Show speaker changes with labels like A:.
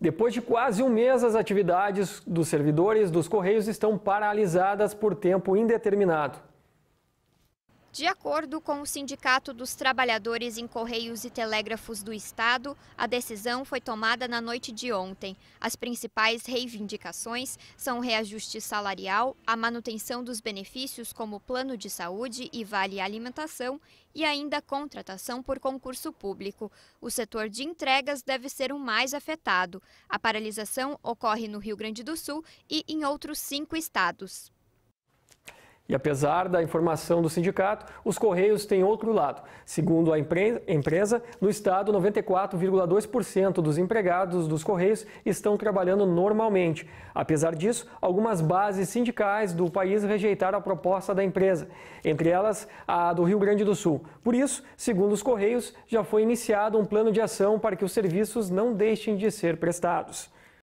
A: Depois de quase um mês, as atividades dos servidores dos Correios estão paralisadas por tempo indeterminado.
B: De acordo com o Sindicato dos Trabalhadores em Correios e Telégrafos do Estado, a decisão foi tomada na noite de ontem. As principais reivindicações são o reajuste salarial, a manutenção dos benefícios como plano de saúde e vale alimentação e ainda contratação por concurso público. O setor de entregas deve ser o mais afetado. A paralisação ocorre no Rio Grande do Sul e em outros cinco estados.
A: E apesar da informação do sindicato, os Correios têm outro lado. Segundo a empresa, no estado, 94,2% dos empregados dos Correios estão trabalhando normalmente. Apesar disso, algumas bases sindicais do país rejeitaram a proposta da empresa, entre elas a do Rio Grande do Sul. Por isso, segundo os Correios, já foi iniciado um plano de ação para que os serviços não deixem de ser prestados.